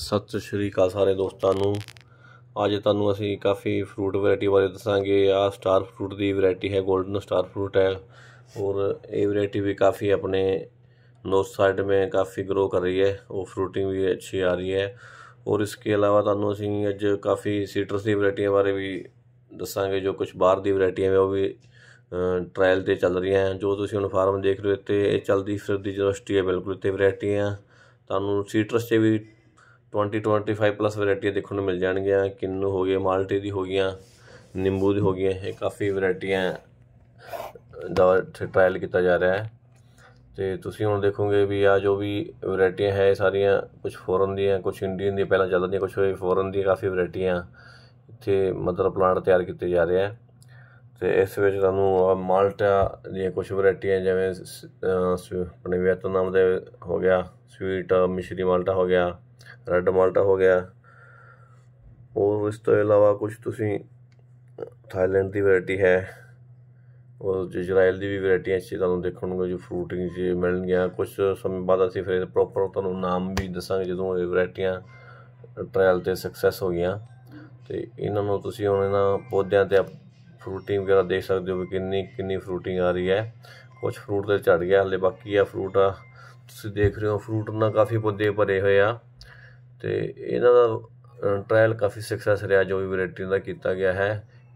ਸਤਿ ਸ਼੍ਰੀ ਅਕਾਲ ਸਾਰੇ ਦੋਸਤਾਂ ਨੂੰ ਅੱਜ ਤੁਹਾਨੂੰ ਅਸੀਂ ਕਾਫੀ ਫਰੂਟ ਵੈਰਾਈਟੀ ਬਾਰੇ ਦੱਸਾਂਗੇ ਆ ਸਟਾਰ ਫਰੂਟ ਦੀ ਵੈਰਾਈਟੀ ਹੈ 골ਡਨ ਸਟਾਰ ਫਰੂਟ ਹੈ ਔਰ ਇਹ ਵੈਰਾਈਟੀ ਵੀ ਕਾਫੀ ਆਪਣੇ ਨੋਰਥ ਸਾਈਡ ਕਾਫੀ ਗਰੋ ਕਰ ਰਹੀ ਹੈ ਉਹ ਫਰੂਟਿੰਗ ਵੀ ਅੱਛੀ ਆ ਰਹੀ ਹੈ ਔਰ ਇਸ ਕੇ ਇਲਾਵਾ ਤੁਹਾਨੂੰ ਅਸੀਂ ਅੱਜ ਕਾਫੀ ਸੀਟਰਸ ਦੀ ਵੈਰਾਈਟੀਆਂ ਬਾਰੇ ਵੀ ਦੱਸਾਂਗੇ ਜੋ ਕੁਝ ਬਾਹਰ ਦੀ ਵੈਰਾਈਟੀਆਂ ਹੈ ਉਹ ਵੀ ਟ੍ਰਾਇਲ ਤੇ ਚੱਲ ਰਹੀਆਂ ਹਨ ਜੋ ਤੁਸੀਂ ਹੁਣ ਫਾਰਮ ਦੇਖ ਰਹੇ ਹੋ ਤੇ ਇਹ ਚੱਲਦੀ ਫਿਰਦੀ ਯੂਨੀਵਰਸਿਟੀ ਹੈ ਬਿਲਕੁਲ ਤੇ ਵੈਰਾਈਟੀਆਂ ਤੁਹਾਨੂੰ ਸੀਟਰਸ 'ਚ ਵੀ 20 25 ਪਲੱਸ ਵੈਰਾਈਟੀਆਂ ਦੇਖਣ ਨੂੰ ਮਿਲ ਜਾਣਗੀਆਂ ਕਿੰਨੂ ਹੋ ਗਏ ਮਾਲਟੇ ਦੀ ਹੋ ਗਈਆਂ ਨਿੰਬੂ ਦੀ ਹੋ ਗਈਆਂ ਇਹ ਕਾਫੀ ਵੈਰਾਈਟੀਆਂ ਦਾ ਟ੍ਰਾਇਲ ਕੀਤਾ ਜਾ ਰਿਹਾ ਹੈ ਤੇ ਤੁਸੀਂ ਹੁਣ ਦੇਖੋਗੇ ਵੀ ਆ ਜੋ ਵੀ ਵੈਰਾਈਟੀਆਂ ਹੈ ਸਾਰੀਆਂ ਕੁਝ ਫੋਰਨ ਦੀਆਂ ਕੁਝ ਇੰਡੀਅਨ ਦੀਆਂ ਪਹਿਲਾਂ ਚੱਲਦੀਆਂ ਕੁਝ ਹੋਏ ਫੋਰਨ ਦੀਆਂ ਕਾਫੀ ਵੈਰਾਈਟੀਆਂ ਇੱਥੇ ਮਦਰ ਪਲਾਂਟ ਤਿਆਰ ਕੀਤੇ ਜਾ ਰਹੇ ਆ ਤੇ ਇਸ ਵਿੱਚ ਤੁਹਾਨੂੰ ਮਾਲਟਾ ਦੀਆਂ ਕੁਝ ਵੈਰਾਈਟੀਆਂ ਜਿਵੇਂ ਆਪਣੇ ਵਿਅਤਨਾਮ ਦੇ ਹੋ ਗਿਆ ਸਵੀਟ ਮਿਸ਼ਰੀ ਮਾਲਟਾ ਹੋ ਗਿਆ ਰੈੱਡ ਮਾਲਟਾ ਹੋ ਗਿਆ ਉਹ ਇਸ ਤੋਂ ਇਲਾਵਾ ਕੁਝ ਤੁਸੀਂ ਥਾਈਲੈਂਡ ਦੀ ਵੈਰਾਈਟੀ ਹੈ ਉਹ ਇਜ਼ਰਾਈਲ ਦੀ ਵੀ ਵੈਰਾਈਟੀ ਅੱਛੀ ਨੂੰ ਦੇਖਣ ਨੂੰ ਜੋ ਫਰੂਟਿੰਗ ਜੀ ਗਿਆ ਕੁਝ ਸਮੇਂ ਬਾਅਦ ਅਸੀਂ ਫਿਰ ਪ੍ਰੋਪਰ ਤੁਹਾਨੂੰ ਨਾਮ ਵੀ ਦੱਸਾਂਗੇ ਜਦੋਂ ਇਹ ਵੈਰਾਈਟੀਆਂ ਟ੍ਰਾਇਲ ਤੇ ਸਕਸੈਸ ਹੋ ਗਈਆਂ ਤੇ ਇਹਨਾਂ ਨੂੰ ਤੁਸੀਂ ਹੁਣ ਇਹਨਾਂ ਪੌਦਿਆਂ ਤੇ ਫਰੂਟਿੰਗ ਵਗੈਰਾ ਦੇਖ ਸਕਦੇ ਹੋ ਕਿ ਕਿੰਨੀ ਕਿੰਨੀ ਫਰੂਟਿੰਗ ਆ ਰਹੀ ਹੈ ਕੁਝ ਫਰੂਟ ਤੇ ਝੜ ਗਿਆ ਹਲੇ ਬਾਕੀ ਆ ਫਰੂਟ ਆ ਤੁਸੀਂ ਦੇਖ ਰਹੇ ਹੋ ਫਰੂਟ ਨਾਲ ਕਾਫੀ ਪੌਦੇ ਭਰੇ ਹੋਏ ਆ ਤੇ ਇਹਨਾਂ ਦਾ ਟ੍ਰਾਇਲ ਕਾਫੀ ਸਕਸੈਸ ਰਿਹਾ ਜੋ ਵੀ ਵੈਰਾਈਟੀ ਦਾ ਕੀਤਾ ਗਿਆ ਹੈ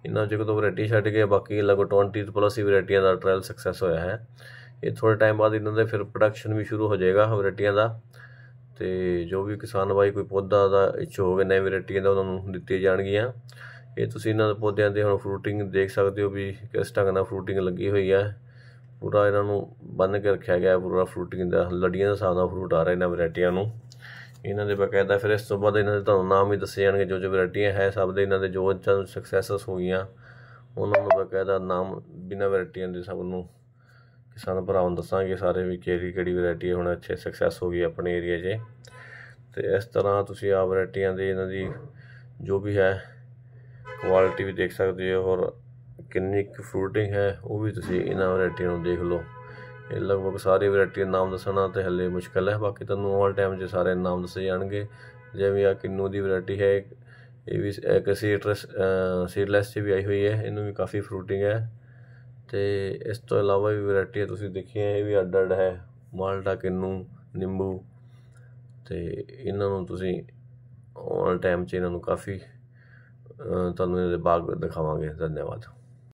ਇਹਨਾਂ ਚੋਂ ਤੋਂ ਵੈਰਾਈਟੀ ਛੱਡ ਗਏ ਬਾਕੀ ਲਗਭਗ 20 ਪਲੱਸ ਹੀ ਵੈਰਾਈਟੀਆਂ ਦਾ ਟ੍ਰਾਇਲ ਸਕਸੈਸ ਹੋਇਆ ਹੈ ਇਹ ਥੋੜੇ ਟਾਈਮ ਬਾਅਦ ਇਹਨਾਂ ਦੇ ਫਿਰ ਪ੍ਰੋਡਕਸ਼ਨ ਵੀ ਸ਼ੁਰੂ ਹੋ ਜਾਏਗਾ ਵੈਰਾਈਟੀਆਂ ਦਾ ਤੇ ਜੋ ਵੀ ਕਿਸਾਨ ਭਾਈ ਕੋਈ ਪੌਦਾ ਦਾ ਇੱਛਾ ਹੋਵੇ ਨਵੇਂ ਵੈਰਾਈਟੀਆਂ ਦਾ ਉਹਨਾਂ ਨੂੰ ਦਿੱਤੀਆਂ ਜਾਣਗੀਆਂ ਇਹ ਤੁਸੀਂ ਇਹਨਾਂ ਦੇ ਪੌਦਿਆਂ ਦੇ ਹੁਣ ਫਰੂਟਿੰਗ ਦੇਖ ਸਕਦੇ ਹੋ ਵੀ ਕਿਸ ਢੰਗ ਨਾਲ ਫਰੂਟਿੰਗ ਲੱਗੀ ਹੋਈ ਹੈ ਪੂਰਾ ਇਹਨਾਂ ਨੂੰ ਬੰਨ ਕੇ ਰੱਖਿਆ ਗਿਆ ਪੂਰਾ ਫਰੂਟਿੰਗ ਦਾ ਲੜੀਆਂ ਦਾ ਸਾਹ ਦਾ ਫਰੂਟ ਆ ਰਿਹਾ ਇਹਨਾਂ ਵੈਰਾਈਟੀਆਂ ਨੂੰ ਇਹਨਾਂ ਦੇ ਬਕਾਇਦਾ ਫਿਰ ਇਸ ਤੋਂ ਬਾਅਦ ਇਹਨਾਂ ਦੇ ਤੁਹਾਨੂੰ ਨਾਮ ਵੀ ਦੱਸੇ ਜਾਣਗੇ ਜੋ ਜੋ ਵੈਰਾਈਟੀਆਂ ਹੈ ਸਭ ਦੇ ਇਹਨਾਂ ਦੇ ਜੋ ਚੰਦ ਸਕਸੈਸਸ ਹੋਈਆਂ ਉਹਨਾਂ ਨੂੰ ਬਕਾਇਦਾ ਨਾਮ ਬਿਨਾਂ ਵੈਰਾਈਟੀਆਂ ਦੇ ਸਭ ਨੂੰ ਕਿਸਾਨ ਭਰਾਵਾਂ ਨੂੰ ਦੱਸਾਂਗੇ ਸਾਰੇ ਵੀ ਕਿਹੜੀ ਕਿਹੜੀ ਵੈਰਾਈਟੀ ਹੈ ਹੁਣ ਅੱਛੇ ਸਕਸੈਸ ਹੋ ਗਈ ਆਪਣੇ ਏਰੀਆ 'ਚ ਤੇ ਇਸ ਤਰ੍ਹਾਂ ਤੁਸੀਂ ਆ ਵੈਰਾਈਟੀਆਂ ਦੇ ਇਹਨਾਂ ਦੀ ਜੋ ਵੀ ਹੈ ਕੁਆਲਿਟੀ ਵੀ ਦੇਖ ਸਕਦੇ ਹੋ ਔਰ ਕਿੰਨੀ ਕੁ ਫਰੂਟਿੰਗ ਹੈ ਉਹ ਵੀ ਤੁਸੀਂ ਇਹਨਾਂ ਵੈਰਾਈਟੀਆਂ ਨੂੰ ਦੇਖ ਲਓ ਇਹ ਲਗਭਗ ਸਾਰੇ ਵੈਰਾਈਟੀ ਦੇ ਨਾਮ ਦੱਸਣਾ ਤੇ ਹੱਲੇ ਮੁਸ਼ਕਲ ਹੈ ਬਾਕੀ ਤੁਹਾਨੂੰ ਆਲ ਟਾਈਮ 'ਚ ਸਾਰੇ ਨਾਮ ਦੱਸੇ ਜਾਣਗੇ ਜਿਵੇਂ ਆ ਕਿੰਨੂ ਦੀ ਵੈਰਾਈਟੀ ਹੈ ਇਹ ਵੀ ਇੱਕ ਸੀਟਰਸ ਸੀਡਲੈਸ 'ਚ ਵੀ ਆਈ ਹੋਈ ਹੈ ਇਹਨੂੰ ਵੀ ਕਾਫੀ ਫਰੂਟਿੰਗ ਹੈ ਤੇ ਇਸ ਤੋਂ ਇਲਾਵਾ ਵੀ ਵੈਰਾਈਟੀ ਤੁਸੀਂ ਹੈ ਇਹ ਵੀ ਅੱਡ ਅੱਡ ਹੈ ਮਾਲਟਾ ਕਿੰਨੂ ਨਿੰਬੂ ਤੇ ਇਹਨਾਂ ਨੂੰ ਤੁਸੀਂ ਆਲ ਟਾਈਮ 'ਚ ਇਹਨਾਂ ਨੂੰ ਕਾਫੀ ਤੁਹਾਨੂੰ ਇਹਦੇ ਬਾਗ ਦਿਖਾਵਾਂਗੇ ਧੰਨਵਾਦ